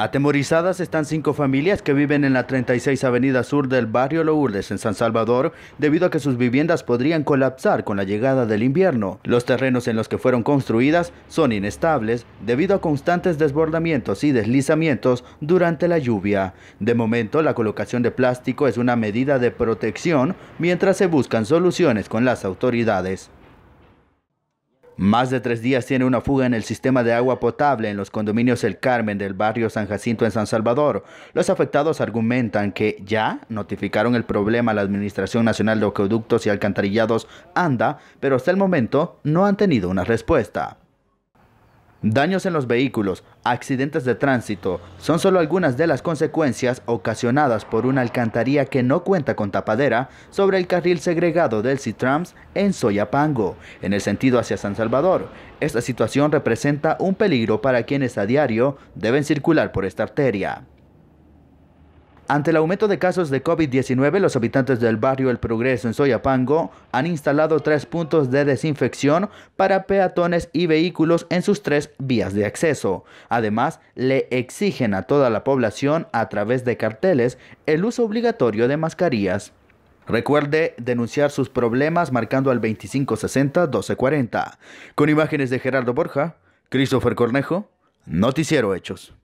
Atemorizadas están cinco familias que viven en la 36 Avenida Sur del barrio Lourdes en San Salvador debido a que sus viviendas podrían colapsar con la llegada del invierno. Los terrenos en los que fueron construidas son inestables debido a constantes desbordamientos y deslizamientos durante la lluvia. De momento, la colocación de plástico es una medida de protección mientras se buscan soluciones con las autoridades. Más de tres días tiene una fuga en el sistema de agua potable en los condominios El Carmen del barrio San Jacinto en San Salvador. Los afectados argumentan que ya notificaron el problema a la Administración Nacional de Acueductos y Alcantarillados ANDA, pero hasta el momento no han tenido una respuesta. Daños en los vehículos, accidentes de tránsito, son solo algunas de las consecuencias ocasionadas por una alcantarilla que no cuenta con tapadera sobre el carril segregado del Citrams en Soyapango, en el sentido hacia San Salvador. Esta situación representa un peligro para quienes a diario deben circular por esta arteria. Ante el aumento de casos de COVID-19, los habitantes del barrio El Progreso en Soyapango han instalado tres puntos de desinfección para peatones y vehículos en sus tres vías de acceso. Además, le exigen a toda la población a través de carteles el uso obligatorio de mascarillas. Recuerde denunciar sus problemas marcando al 2560-1240. Con imágenes de Gerardo Borja, Christopher Cornejo, Noticiero Hechos.